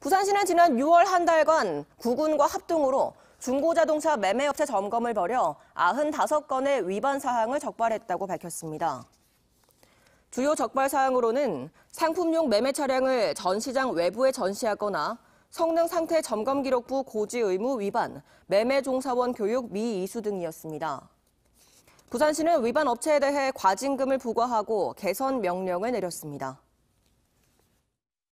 부산시는 지난 6월 한 달간 구군과 합동으로 중고자동차 매매업체 점검을 벌여 95건의 위반 사항을 적발했다고 밝혔습니다. 주요 적발 사항으로는 상품용 매매 차량을 전시장 외부에 전시하거나 성능 상태 점검 기록부 고지 의무 위반, 매매 종사원 교육 미이수 등이었습니다. 부산시는 위반 업체에 대해 과징금을 부과하고 개선 명령을 내렸습니다.